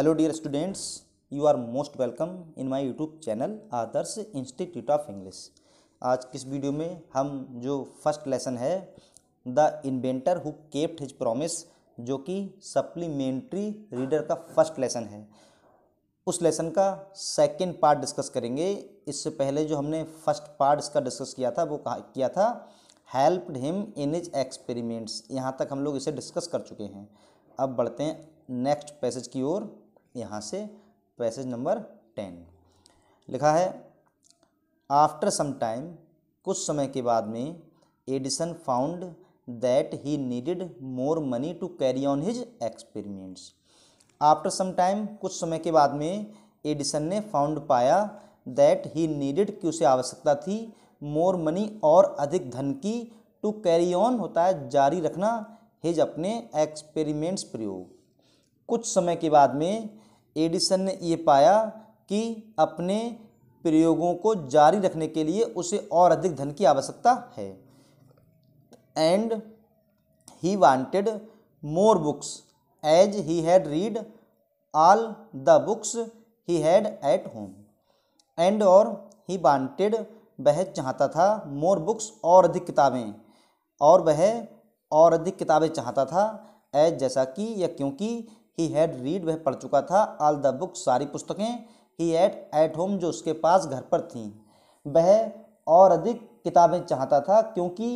hello dear students you are most welcome in my YouTube channel Adarsh institute of English आज किस video में हम जो फर्स्ट लेसन है the inventor who kept his promise जो कि सप्लीमेंट्री रीडर का फर्स्ट लेसन है उस लेसन का सेकेंड पार्ट डिस्कस करेंगे इससे पहले जो हमने फर्स्ट पार्ट इसका डिस्कस किया था वो कहा किया था helped him in his experiments यहाँ तक हम लोग इसे डिस्कस कर चुके हैं अब बढ़ते हैं नेक्स्ट पैसेज की ओर यहाँ से पैसेज नंबर टेन लिखा है आफ्टर सम टाइम कुछ समय के बाद में Edison found that he needed more money to carry on his experiments after some time कुछ समय के बाद में एडिसन ने फाउंड पाया दैट ही नीडिड की उसे आवश्यकता थी मोर मनी और अधिक धन की टू कैरी ऑन होता है जारी रखना हिज अपने एक्सपेरिमेंट्स प्रयोग कुछ समय के बाद में एडिसन ने ये पाया कि अपने प्रयोगों को जारी रखने के लिए उसे और अधिक धन की आवश्यकता है and he wanted more books as he had read all the books he had at home and और ही वांटेड वह चाहता था मोर बुक्स और अधिक किताबें और वह और अधिक किताबें चाहता था एज जैसा कि या क्योंकि ही हैड रीड वह पढ़ चुका था ऑल द बुक सारी पुस्तकें ही हैड एट होम जो उसके पास घर पर थीं वह और अधिक किताबें चाहता था क्योंकि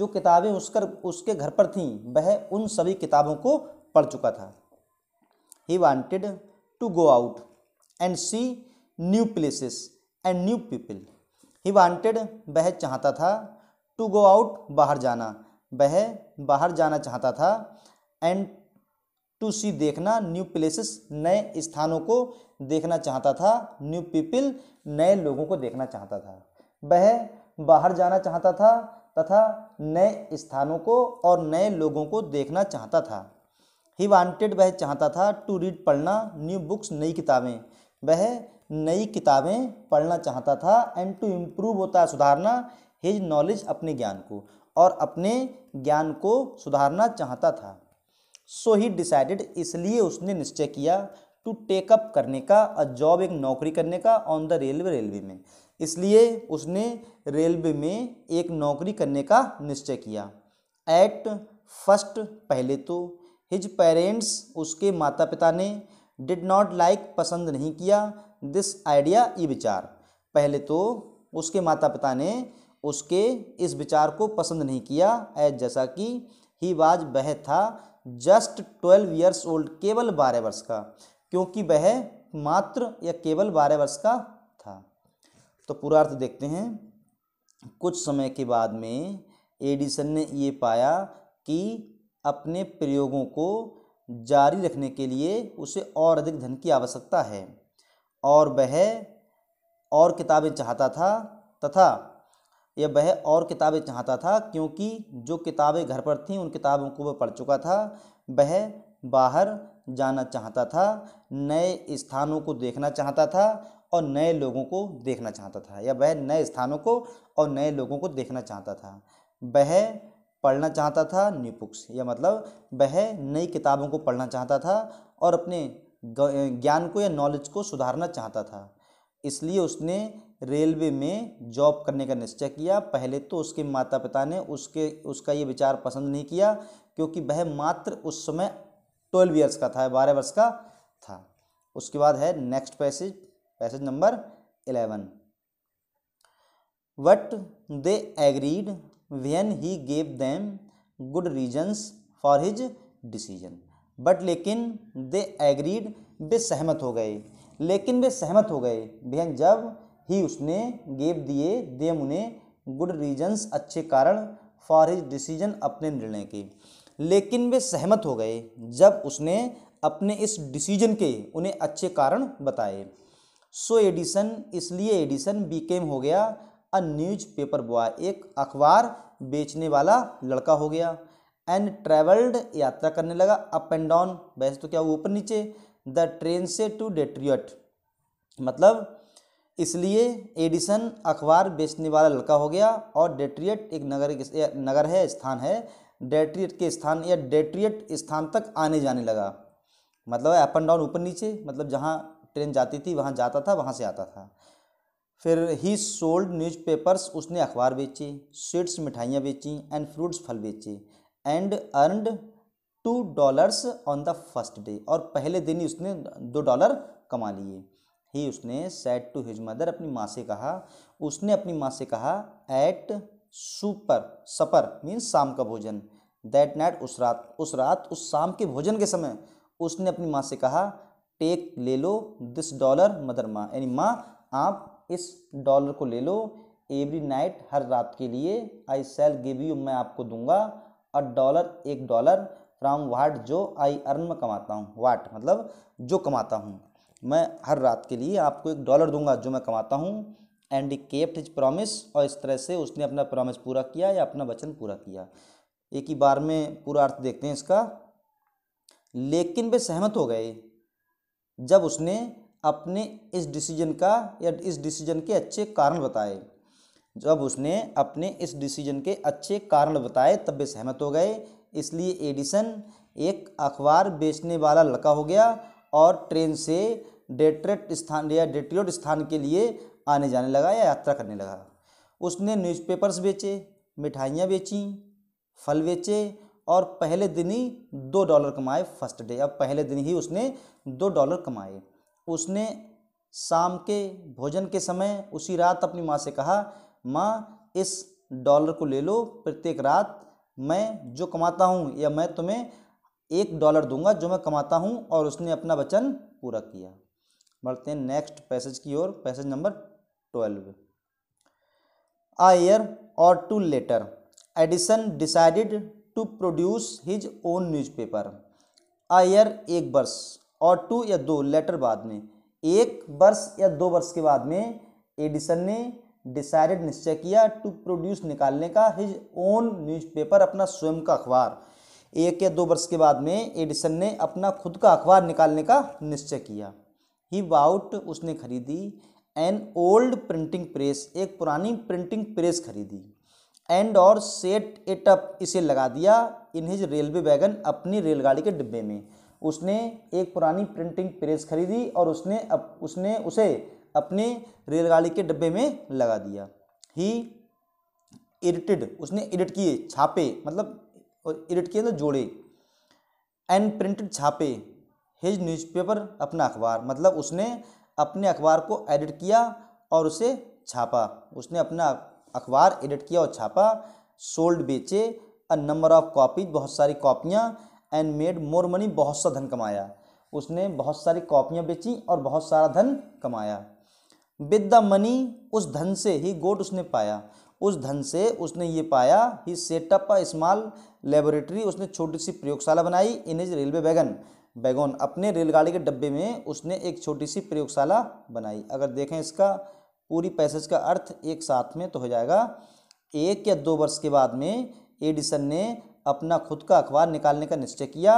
जो किताबें उसकर उसके घर पर थीं वह उन सभी किताबों को पढ़ चुका था he wanted to go out and see new places and new people he wanted वह चाहता था टू गो आउट बाहर जाना वह बाहर जाना चाहता था एंड टू सी देखना न्यू प्लेसेस नए स्थानों को देखना चाहता था न्यू पीपल नए लोगों को देखना चाहता था वह बाहर जाना चाहता था तथा नए स्थानों को और नए लोगों को देखना चाहता था ही वांटेड वह चाहता था टू रीड पढ़ना न्यू बुक्स नई किताबें वह नई किताबें पढ़ना चाहता था एंड टू इम्प्रूव होता है सुधारना हिज नॉलेज अपने ज्ञान को और अपने ज्ञान को सुधारना चाहता था सो ही डिसाइडेड इसलिए उसने निश्चय किया टू टेकअप करने का अ जॉब एक नौकरी करने का ऑन द रेलवे रेलवे में इसलिए उसने रेलवे में एक नौकरी करने का निश्चय किया एट फर्स्ट पहले तो हिज पेरेंट्स उसके माता पिता ने डिड नॉट लाइक पसंद नहीं किया दिस आइडिया ये विचार पहले तो उसके माता पिता ने उसके इस विचार को पसंद नहीं किया एज जैसा कि ही वाज वह था जस्ट ट्वेल्व ईयर्स ओल्ड केवल बारह वर्ष का क्योंकि वह मात्र या केवल बारह वर्ष का था तो पूरा अर्थ देखते हैं कुछ समय के बाद में एडिसन ने ये पाया कि अपने प्रयोगों को जारी रखने के लिए उसे और अधिक धन की आवश्यकता है और वह और किताबें चाहता था तथा या वह और किताबें चाहता था क्योंकि जो किताबें घर पर थीं उन किताबों को वह पढ़ चुका था वह बाहर जाना चाहता था नए स्थानों को देखना चाहता था और नए लोगों को देखना चाहता था या वह नए स्थानों को और नए लोगों को देखना चाहता था वह पढ़ना चाहता था न्यू बुक्स या मतलब वह नई किताबों को पढ़ना चाहता था और अपने ज्ञान को या नॉलेज को सुधारना चाहता था इसलिए उसने रेलवे में जॉब करने का निश्चय किया पहले तो उसके माता पिता ने उसके उसका ये विचार पसंद नहीं किया क्योंकि वह मात्र उस समय ट्वेल्व ईयर्स का था बारह वर्ष का था उसके बाद है next passage passage number eleven what they agreed when he gave them good reasons for his decision but लेकिन दे एग्रीड वे सहमत हो गए लेकिन वे सहमत हो गए बेहन जब ही उसने गेव दिए देम उन्हें गुड रीजन्स अच्छे कारण फॉर हिज डिसीजन अपने निर्णय के लेकिन वे सहमत हो गए जब उसने अपने इस डिसीजन के उन्हें अच्छे कारण बताए सो एडिसन इसलिए एडिसन बीकेम हो गया अ न्यूज पेपर बॉय एक अखबार बेचने वाला लड़का हो गया एंड ट्रेवल्ड यात्रा करने लगा अप एंड डाउन वैसे तो क्या वो ऊपर नीचे द ट्रेन से टू डेट्रियट मतलब इसलिए एडिसन अखबार बेचने वाला लड़का हो गया और डेट्रिएट एक नगर नगर है स्थान है डेट्रिएट के स्थान या डेट्रिएट स्थान तक आने जाने लगा मतलब अप एंड डाउन ऊपर नीचे मतलब जहाँ ट्रेन जाती थी वहाँ जाता था वहाँ से आता था फिर ही सोल्ड न्यूज़पेपर्स उसने अखबार बेचे स्वीट्स मिठाइयाँ बेची एंड फ्रूट्स फल बेचे and earned two dollars on the first day और पहले दिन ही उसने दो डॉलर कमा लिए ही उसने सेट टू हिज मदर अपनी माँ से कहा उसने अपनी माँ से कहा एट सुपर सपर मीन्स शाम का भोजन दैट नाइट उस रात उस रात उस शाम के भोजन के समय उसने अपनी माँ से कहा टेक ले लो दिस डॉलर मदर माँ यानी माँ आप इस डॉलर को ले लो एवरी नाइट हर रात के लिए आई सेल गिव यू मैं आपको दूंगा अ डॉलर एक डॉलर फ्राम वाट जो आई अर्न में कमाता हूँ वाट मतलब जो कमाता हूँ मैं हर रात के लिए आपको एक डॉलर दूंगा जो मैं कमाता हूँ and he kept his promise और इस तरह से उसने अपना प्रॉमिस पूरा किया या अपना वचन पूरा किया एक ही बार में पूरा अर्थ देखते हैं इसका लेकिन वे सहमत हो गए जब उसने अपने इस डिसीजन का या इस डिसीजन के अच्छे कारण बताए जब उसने अपने इस डिसीजन के अच्छे कारण बताए तब वे सहमत हो गए इसलिए एडिसन एक अखबार बेचने वाला लड़का हो गया और ट्रेन से डेटरेट स्थान या डेटरेट स्थान के लिए आने जाने लगा या यात्रा करने लगा उसने न्यूज़पेपर्स बेचे मिठाइयाँ बेची फल बेचे और पहले दिन ही दो डॉलर कमाए फर्स्ट डे अब पहले दिन ही उसने दो डॉलर कमाए उसने शाम के भोजन के समय उसी रात अपनी माँ से कहा माँ इस डॉलर को ले लो प्रत्येक रात मैं जो कमाता हूँ या मैं तुम्हें एक डॉलर दूंगा जो मैं कमाता हूँ और उसने अपना वचन पूरा किया बढ़ते हैं नेक्स्ट पैसेज की ओर passage number twelve a year or two later Edison decided to produce his own newspaper a year एक वर्ष और टू या दो लेटर बाद में एक वर्ष या दो वर्ष के बाद में एडिसन ने डिसाइडेड निश्चय किया टू प्रोड्यूस निकालने का हिज ओन न्यूज़पेपर अपना स्वयं का अखबार एक या दो वर्ष के बाद में एडिसन ने अपना खुद का अखबार निकालने का निश्चय किया ही वाउट उसने खरीदी एन ओल्ड प्रिंटिंग प्रेस एक पुरानी प्रिंटिंग प्रेस खरीदी एंड और सेट इट अप इसे लगा दिया इन हिज रेलवे वैगन अपनी रेलगाड़ी के डिब्बे में उसने एक पुरानी प्रिंटिंग प्रेस खरीदी और उसने अप, उसने उसे अपने रेलगाड़ी के डिब्बे में लगा दिया ही इरिटेड उसने इरिट किए छापे मतलब और एडिट किए तो जोड़े एन प्रिंटेड छापे हिज न्यूज़पेपर अपना अखबार मतलब उसने अपने अखबार को एडिट किया और उसे छापा उसने अपना अखबार एडिट किया और छापा सोल्ड बेचे अ नंबर ऑफ कॉपीज बहुत सारी कॉपियाँ एंड मेड मोर मनी बहुत सा धन कमाया उसने बहुत सारी कॉपियाँ बेची और बहुत सारा धन कमाया विद द मनी उस धन से ही गोट उसने पाया उस धन से उसने ये पाया he set up a small laboratory उसने छोटी सी प्रयोगशाला बनाई in his railway wagon wagon अपने रेलगाड़ी के डब्बे में उसने एक छोटी सी प्रयोगशाला बनाई अगर देखें इसका पूरी पैसेज का अर्थ एक साथ में तो हो जाएगा एक या दो वर्ष के बाद में एडिसन ने अपना खुद का अखबार निकालने का निश्चय किया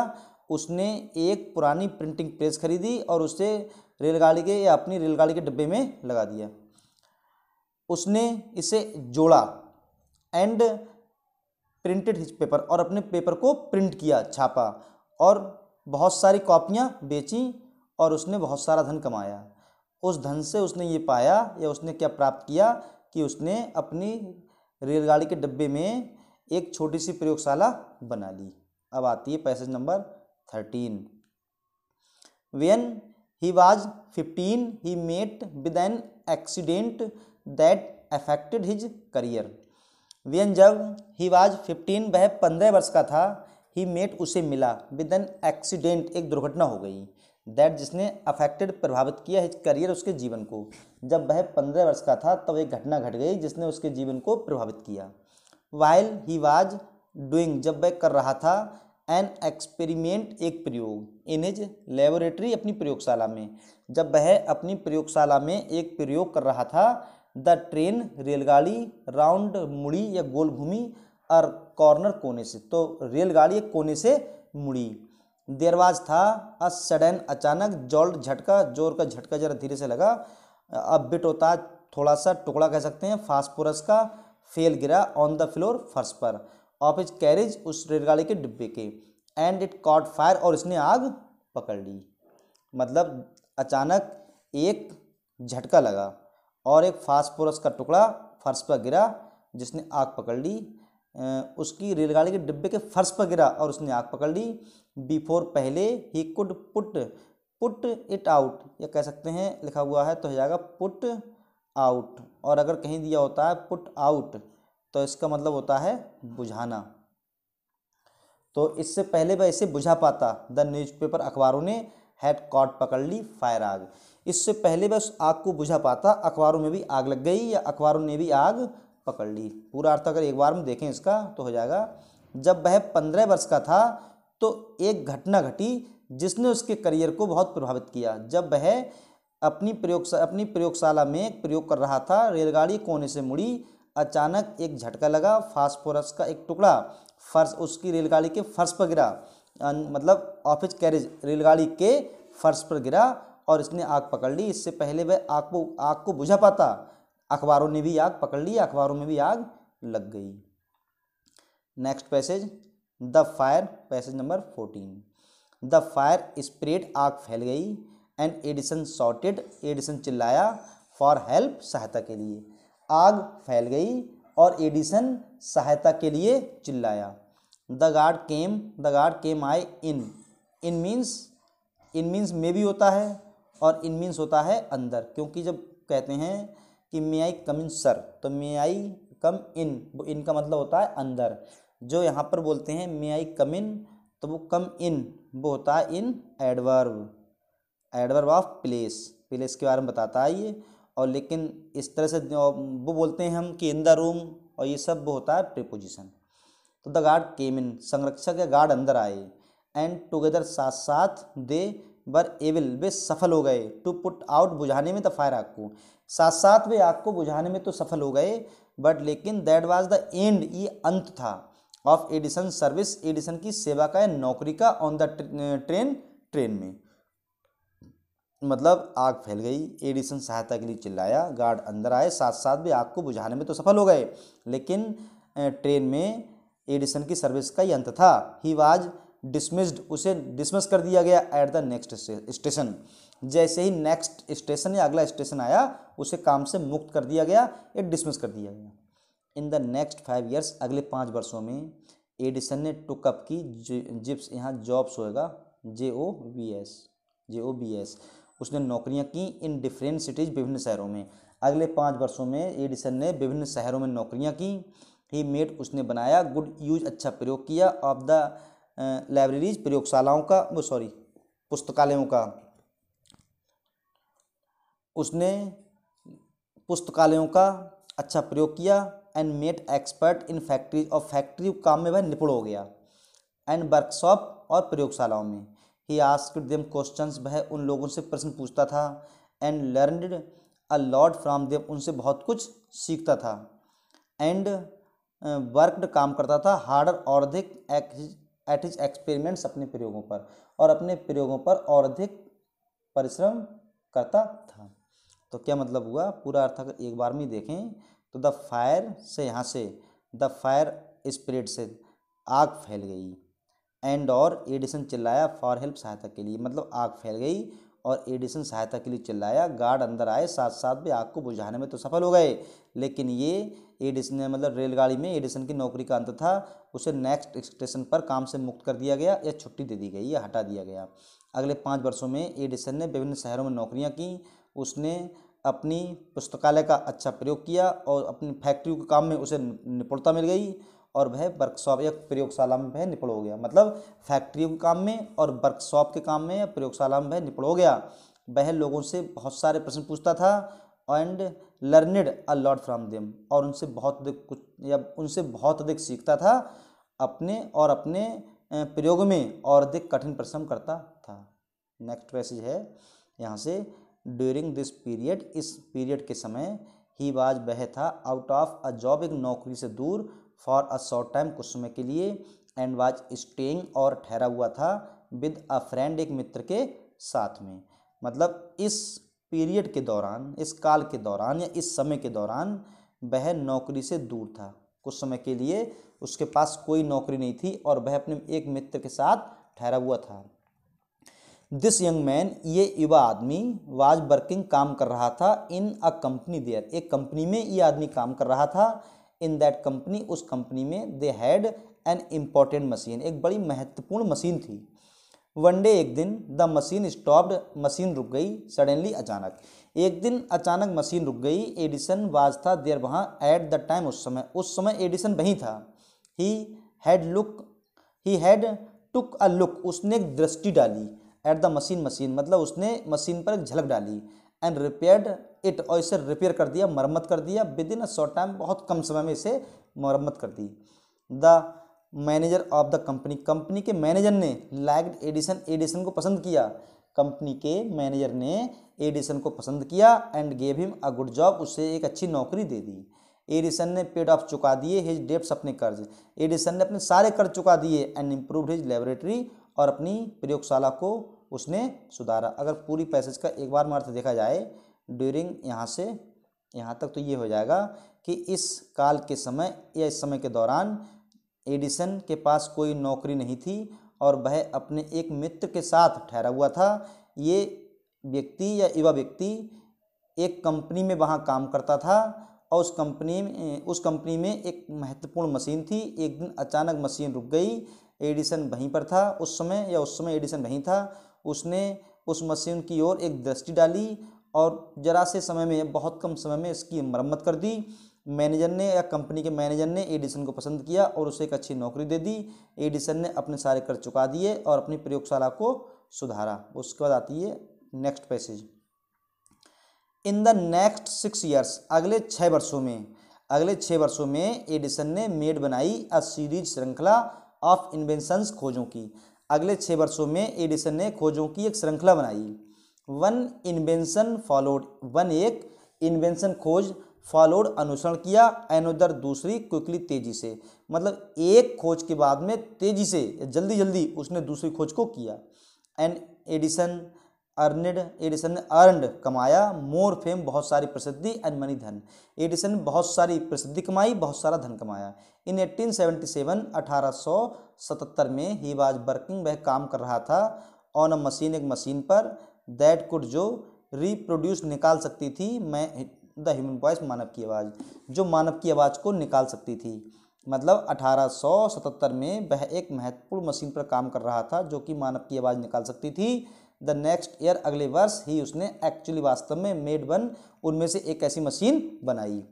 उसने एक पुरानी प्रिंटिंग प्रेस खरीदी और उसे रेलगाड़ी के या अपनी रेलगाड़ी के डब्बे में लगा दिया उसने इसे जोड़ा एंड प्रिंटेड हिज पेपर और अपने पेपर को प्रिंट किया छापा और बहुत सारी कॉपियाँ बेची और उसने बहुत सारा धन कमाया उस धन से उसने ये पाया या उसने क्या प्राप्त किया कि उसने अपनी रेलगाड़ी के डब्बे में एक छोटी सी प्रयोगशाला बना ली अब आती है passage number thirteen when he was fifteen he met with an accident that affected his career when जब ही वाज फिफ्टीन वह पंद्रह वर्ष का था ही मेट उसे मिला विद एन एक्सीडेंट एक दुर्घटना हो गई दैट जिसने अफेक्टेड प्रभावित किया हिज करियर उसके जीवन को जब वह पंद्रह वर्ष का था तब तो एक घटना घट गई जिसने उसके जीवन को प्रभावित किया वाइल ही वाज डूइंग जब वह कर रहा था एन एक्सपेरिमेंट एक प्रयोग इन हिज लेबोरेटरी अपनी प्रयोगशाला में जब वह अपनी प्रयोगशाला में एक प्रयोग कर रहा था द ट्रेन रेलगाड़ी राउंड मुड़ी या गोल घूमी और कॉर्नर कोने से तो रेलगाड़ी एक कोने से मुड़ी देरवाज था अ सडन अचानक जॉल्ट झटका जोर का झटका जरा धीरे से लगा अब बिट होता थोड़ा सा टुकड़ा कह सकते हैं फास्फोरस का फेल गिरा ऑन द फ्लोर फर्श पर ऑफ इज कैरेज उस रेलगाड़ी के डिब्बे के एंड इट कॉट फायर और इसने आग पकड़ ली मतलब अचानक एक झटका लगा और एक फास्फोरस का टुकड़ा फर्श पर गिरा जिसने आग पकड़ ली उसकी रेलगाड़ी के डिब्बे के फर्श पर गिरा और उसने आग पकड़ ली बिफोर पहले he could put put it out या कह सकते हैं लिखा हुआ है तो हो जाएगा पुट आउट और अगर कहीं दिया होता है पुट आउट तो इसका मतलब होता है बुझाना तो इससे पहले वह इसे बुझा पाता द न्यूज़पेपर अखबारों ने हेड कॉट पकड़ ली फायर आग इससे पहले बस आग को बुझा पाता अखबारों में भी आग लग गई या अखबारों ने भी आग पकड़ ली पूरा अर्थ अगर एक बार में देखें इसका तो हो जाएगा जब वह पंद्रह वर्ष का था तो एक घटना घटी जिसने उसके करियर को बहुत प्रभावित किया जब वह अपनी प्रयोग अपनी प्रयोगशाला में प्रयोग कर रहा था रेलगाड़ी कोने से मुड़ी अचानक एक झटका लगा फास्फोरस का एक टुकड़ा फर्श उसकी रेलगाड़ी के फर्श पर गिरा मतलब ऑफिस कैरेज रेलगाड़ी के फर्श पर गिरा और इसने आग पकड़ ली इससे पहले वह आग को आग को बुझा पाता अखबारों ने भी आग पकड़ ली अखबारों में भी आग लग गई next passage the fire passage number fourteen the fire spread आग फैल गई एंड एडिसन शॉर्टेड एडिसन चिल्लाया फॉर हेल्प सहायता के लिए आग फैल गई और एडिसन सहायता के लिए चिल्लाया the guard came the guard came I in in means in means मे भी होता है और इन मीन्स होता है अंदर क्योंकि जब कहते हैं कि मे आई कम इन सर तो मे आई कम इन वो इन का मतलब होता है अंदर जो यहाँ पर बोलते हैं मे आई कम इन तो वो कम इन वो होता है in adverb adverb of place place के बारे में बताता है ये और लेकिन इस तरह से वो बोलते हैं हम कि इन द रूम और ये सब वो होता है प्रिपोजिशन तो द गार्ड केम इन संरक्षक या गार्ड अंदर आए एंड टुगेदर साथ साथ दे वर एविल वे सफल हो गए टू पुट आउट बुझाने में द तो फायर आग को साथ साथ वे आग को बुझाने में तो सफल हो गए बट लेकिन दैट वाज द एंड ये अंत था ऑफ एडिसन सर्विस एडिसन की सेवा का या नौकरी का ऑन द ट्रेन ट्रेन में मतलब आग फैल गई एडिसन सहायता के लिए चिल्लाया गार्ड अंदर आए साथ साथ भी आग को बुझाने में तो सफल हो गए लेकिन ट्रेन में एडिसन की सर्विस का ही अंत था ही वाज डिसमिस्ड उसे डिसमिस कर दिया गया एट द नेक्स्ट स्टेशन जैसे ही नेक्स्ट स्टेशन या अगला स्टेशन आया उसे काम से मुक्त कर दिया गया या डिसमिस कर दिया गया in the next five years अगले पाँच वर्षों में एडिसन ने टुकअप की जिप्स यहाँ जॉब्स होएगा J O B S J O B S उसने नौकरियाँ की इन डिफरेंट सिटीज़ विभिन्न शहरों में अगले पाँच वर्षों में एडिसन ने विभिन्न शहरों में नौकरियाँ की ही मेट उसने बनाया गुड यूज अच्छा प्रयोग किया ऑफ द लाइब्रेरीज प्रयोगशालाओं का सॉरी पुस्तकालयों का उसने पुस्तकालयों का अच्छा प्रयोग किया and met expert in factory और फैक्ट्री काम में वह निपुण हो गया एंड वर्कशॉप और प्रयोगशालाओं में ही आस्क देम क्वेश्चंस वह उन लोगों से प्रश्न पूछता था and learned a lot from them उनसे बहुत कुछ सीखता था एंड वर्कड काम करता था हार्डर और अधिक एट हिज एक्सपेरिमेंट्स अपने प्रयोगों पर और अपने प्रयोगों पर और अधिक परिश्रम करता था तो क्या मतलब हुआ पूरा अर्थ अगर एक बार में देखें तो द फायर से यहाँ से द फायर स्प्रेड से आग फैल गई एंड और एडिसन चिल्लाया फॉर हेल्प सहायता के लिए मतलब आग फैल गई और एडिसन सहायता के लिए चिल्लाया गार्ड अंदर आए साथ साथ भी आग को बुझाने में तो सफल हो गए लेकिन ये एडिसन ने मतलब रेलगाड़ी में एडिसन की नौकरी का अंत था उसे नेक्स्ट स्टेशन पर काम से मुक्त कर दिया गया या छुट्टी दे दी गई या हटा दिया गया अगले पाँच वर्षों में एडिसन ने विभिन्न शहरों में नौकरियाँ की उसने अपनी पुस्तकालय का अच्छा प्रयोग किया और अपनी फैक्ट्री के काम में उसे निपुणता मिल गई और वह वर्कशॉप या प्रयोगशाला में वह निपुण हो गया मतलब फैक्ट्री के काम में और वर्कशॉप के काम में या प्रयोगशाला में वह निपुण हो गया वह लोगों से बहुत सारे प्रश्न पूछता था and learned a lot from them और उनसे बहुत अधिक कुछ या उनसे बहुत अधिक सीखता था अपने और अपने प्रयोग में और अधिक कठिन परिश्रम करता था नेक्स्ट पैसेज है यहाँ से ड्यूरिंग दिस पीरियड इस पीरियड के समय ही वाज वह था आउट ऑफ अ जॉब एक नौकरी से दूर फॉर अ शॉर्ट टाइम कुछ समय के लिए एंड वाज स्टेइंग और ठहरा हुआ था विद अ फ्रेंड एक मित्र के साथ में मतलब इस पीरियड के दौरान इस काल के दौरान या इस समय के दौरान वह नौकरी से दूर था कुछ समय के लिए उसके पास कोई नौकरी नहीं थी और वह अपने एक मित्र के साथ ठहरा हुआ था दिस यंग मैन ये युवा आदमी वाज वर्किंग काम कर रहा था इन अ कंपनी देयर एक कंपनी में ये आदमी काम कर रहा था इन दैट कंपनी उस कंपनी में they had an important machine एक बड़ी महत्वपूर्ण मशीन थी वन डे एक दिन द मशीन स्टॉप्ड मशीन रुक गई सडनली अचानक एक दिन अचानक मशीन रुक गई एडिसन वाज था देर वहाँ एट द टाइम उस समय उस समय एडिसन वहीं था he had look he had took a look उसने एक दृष्टि डाली एट द मशीन मशीन मतलब उसने मशीन पर एक झलक डाली एंड रिपेयर्ड इट और इसे रिपेयर कर दिया मरम्मत कर दिया within a short time बहुत कम समय में इसे मरम्मत कर दी the manager of the company company के मैनेजर ने लाइक एडिसन एडिसन को पसंद किया कंपनी के मैनेजर ने एडिसन को पसंद किया and gave him a good job उसे एक अच्छी नौकरी दे दी एडिसन ने पेड ऑफ चुका दिए हिज डेप्स अपने कर्ज एडिसन ने अपने सारे कर्ज चुका दिए एंड इम्प्रूव हिज लेबोरेटरी और अपनी प्रयोगशाला को उसने सुधारा अगर पूरी पैसेज का एक बार में अर्थ देखा जाए ड्यूरिंग यहाँ से यहाँ तक तो ये हो जाएगा कि इस काल के समय या इस समय के दौरान एडिसन के पास कोई नौकरी नहीं थी और वह अपने एक मित्र के साथ ठहरा हुआ था ये व्यक्ति या युवा व्यक्ति एक कंपनी में वहाँ काम करता था और उस कंपनी में उस कंपनी में एक महत्वपूर्ण मशीन थी एक दिन अचानक मशीन रुक गई एडिसन वहीं पर था उस समय या उस समय एडिसन वहीं था उसने उस मशीन की ओर एक दृष्टि डाली और ज़रा से समय में बहुत कम समय में इसकी मरम्मत कर दी मैनेजर ने या कंपनी के मैनेजर ने एडिसन को पसंद किया और उसे एक अच्छी नौकरी दे दी एडिसन ने अपने सारे कर चुका दिए और अपनी प्रयोगशाला को सुधारा उसके बाद आती है next passage in the next six years अगले छः वर्षों में अगले छः वर्षों में एडिसन ने मेड बनाई अ सीरीज श्रृंखला ऑफ इन्वेंशंस खोजों की अगले छः वर्षों में एडिसन ने खोजों की एक श्रृंखला बनाई वन इन्वेंशन फॉलोड वन एक इन्वेंशन खोज फॉलोड अनुसरण किया एनोदर दूसरी क्विकली तेजी से मतलब एक खोज के बाद में तेजी से जल्दी जल्दी उसने दूसरी खोज को किया एंड एडिसन अर्नड एडिसन ने अर्नड कमाया मोर फेम बहुत सारी प्रसिद्धि एंड मनी धन एडिसन ने बहुत सारी प्रसिद्धि कमाई बहुत सारा धन कमाया इन 1877 1877 में ही वाज वर्किंग वह काम कर रहा था ऑन अ मशीन एक मशीन पर दैट कुड जो रिप्रोड्यूस निकाल सकती थी मैं द ह्यूमन वॉइस मानव की आवाज़ जो मानव की आवाज़ को निकाल सकती थी मतलब 1877 में वह एक महत्वपूर्ण मशीन पर काम कर रहा था जो कि मानव की आवाज़ निकाल सकती थी द नेक्स्ट ईयर अगले वर्ष ही उसने एक्चुअली वास्तव में मेड वन उनमें से एक ऐसी मशीन बनाई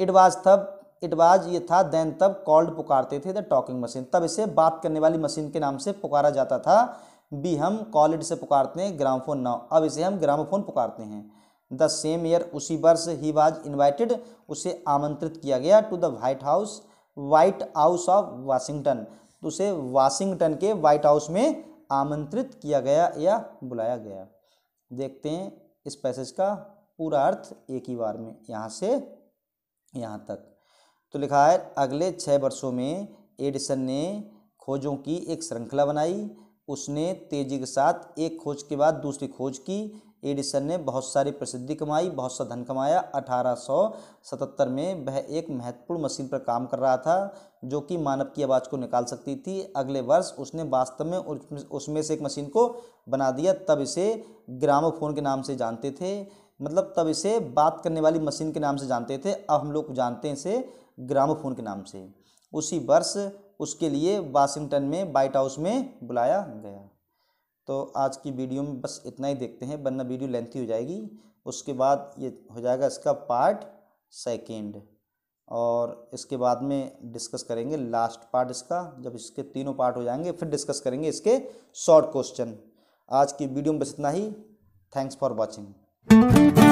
इट वाज तब इट वाज ये था देन तब कॉल्ड पुकारते थे द टॉकिंग मशीन तब इसे बात करने वाली मशीन के नाम से पुकारा जाता था बी हम कॉल से पुकारते हैं ग्रामोफोन नाउ अब इसे हम ग्रामोफोन पुकारते हैं द सेम ईयर उसी वर्ष ही वाज इन्वाइटेड उसे आमंत्रित किया गया to the White House White House of Washington उसे वाशिंगटन के वाइट हाउस में आमंत्रित किया गया या बुलाया गया देखते हैं इस पैसेज का पूरा अर्थ एक ही बार में यहाँ से यहाँ तक तो लिखा है अगले छः वर्षों में एडिसन ने खोजों की एक श्रृंखला बनाई उसने तेजी के साथ एक खोज के बाद दूसरी खोज की एडिसन ने बहुत सारी प्रसिद्धि कमाई बहुत सा धन कमाया 1877 में वह एक महत्वपूर्ण मशीन पर काम कर रहा था जो कि मानव की आवाज़ को निकाल सकती थी अगले वर्ष उसने वास्तव में उसमें से एक मशीन को बना दिया तब इसे ग्रामोफोन के नाम से जानते थे मतलब तब इसे बात करने वाली मशीन के नाम से जानते थे अब हम लोग जानते हैं इसे ग्रामोफोन के नाम से उसी वर्ष उसके लिए वाशिंगटन में वाइट हाउस में बुलाया गया तो आज की वीडियो में बस इतना ही देखते हैं वरना वीडियो लेंथी हो जाएगी उसके बाद ये हो जाएगा इसका पार्ट सेकेंड और इसके बाद में डिस्कस करेंगे लास्ट पार्ट इसका जब इसके तीनों पार्ट हो जाएंगे फिर डिस्कस करेंगे इसके शॉर्ट क्वेश्चन आज की वीडियो में बस इतना ही थैंक्स फॉर वॉचिंग